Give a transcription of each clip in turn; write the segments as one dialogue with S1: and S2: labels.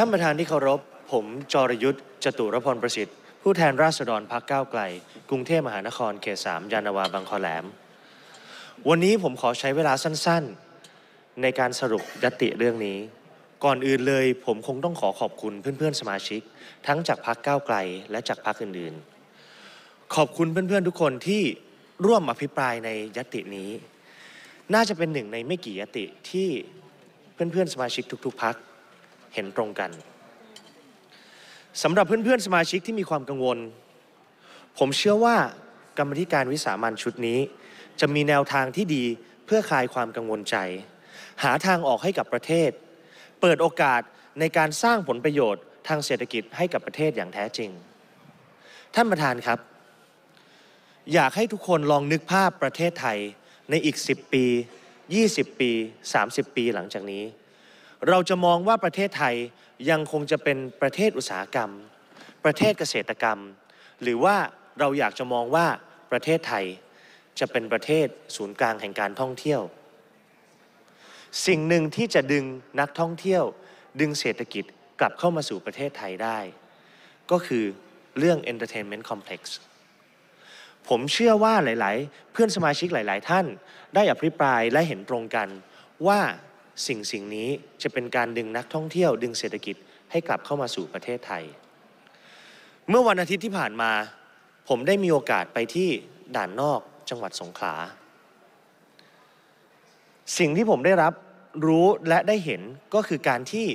S1: ท่านประธานที่เคารพ ผมจรยุทธ์จตุรพรประสิทธิ์ผู้แทนราษฎรพรรคก้าวไกล กรุงเทพมหานคร เขตสามยานาวาบางคอแหลม วันนี้ผมขอใช้เวลาสั้นๆ ในการสรุปยติเรื่องนี้ ก่อนอื่นเลยผมคงต้องขอขอบคุณเพื่อนๆ สมาชิกทั้งจากพรรคก้าวไกล และจากพรรคอื่นๆ ขอบคุณเพื่อนๆทุกคนที่ร่วมอภิปรายในยตินี้ น่าจะเป็นหนึ่งในไม่กี่ยติที่เพื่อนๆสมาชิกทุกๆพักเห็นตรงกันสำหรับเพื่อนๆสมาชิกที่มีความกังวล ผมเชื่อว่ากรรมธิการวิสามันชุดนี้ จะมีแนวทางที่ดีเพื่อคลายความกังวลใจ หาทางออกให้กับประเทศ เปิดโอกาสในการสร้างผลประโยชน์ทางเศรษฐกิจให้กับประเทศอย่างแท้จริง ท่านประธานครับ อยากให้ทุกคนลองนึกภาพประเทศไทยในอีก 10 ปี 20 ปี 30 ปีหลังจากนี้เราจะมองว่าประเทศไทยยังคงจะเป็นประเทศอุตสาหกรรม ประเทศเกษตรกรรม หรือว่าเราอยากจะมองว่าประเทศไทยจะเป็นประเทศศูนย์กลางแห่งการท่องเที่ยว สิ่งหนึ่งที่จะดึงนักท่องเที่ยวดึงเศรษฐกิจกลับเข้ามาสู่ประเทศไทยได้ ก็คือเรื่อง Entertainment Complex ผมเชื่อว่าหลายๆ เพื่อนสมาชิกหลาย ๆ ท่านได้อภิปรายและเห็นตรงกันว่าสิ่งสิ่งนี้จะเป็นการดึงนักท่องเที่ยว ดึงเศรษฐกิจให้กลับเข้ามาสู่ประเทศไทย เมื่อวัน อาทิตย์ที่ผ่านมาผมได้มีโอกาสไปที่ด่านนอกจังหวัดสงขลา สิ่งที่ผมได้รับรู้และได้เห็นก็คือการที่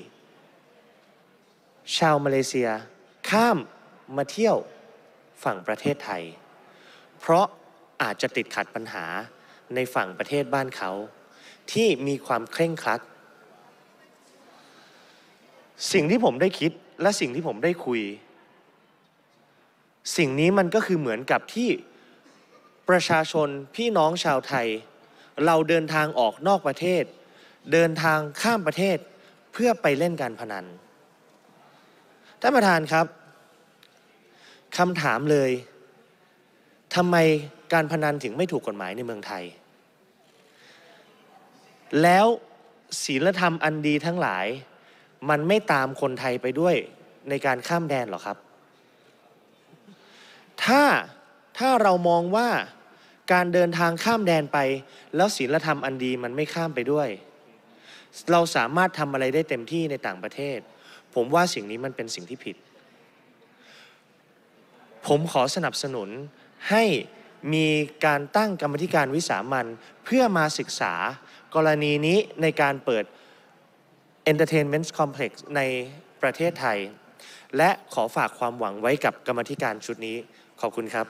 S1: ชาว มาเลเซีย ข้ามมาเที่ยวฝั่งประเทศไทย เพราะอาจจะติดขัดปัญหาในฝั่งประเทศบ้านเขาที่มีความเคร่งครัด สิ่งที่ผมได้คิดและสิ่งที่ผมได้คุย สิ่งนี้มันก็คือเหมือนกับที่ประชาชนพี่น้องชาวไทย เราเดินทางออกนอกประเทศ เดินทางข้ามประเทศเพื่อไปเล่นการพนันท่านประธานครับคำถามเลยทำไมการพนันถึงไม่ถูกกฎหมายในเมืองไทยแล้ว ศีลธรรมอันดีทั้งหลาย มันไม่ตามคนไทยไปด้วยในการข้ามแดนหรอครับ ถ้าถ้าเรามองว่าการเดินทางข้ามแดนไป แล้วศีลธรรมอันดีมันไม่ข้ามไปด้วย เราสามารถทำอะไรได้เต็มที่ในต่างประเทศ ผมว่าสิ่งนี้มันเป็นสิ่งที่ผิด ผมขอสนับสนุนให้มีการตั้งกรรมธิการวิสามันเพื่อมาศึกษากรณีนี้ในการเปิด Entertainment Complex ในประเทศไทย และขอฝากความหวังไว้กับกรรมธิการชุดนี้ขอบคุณครับ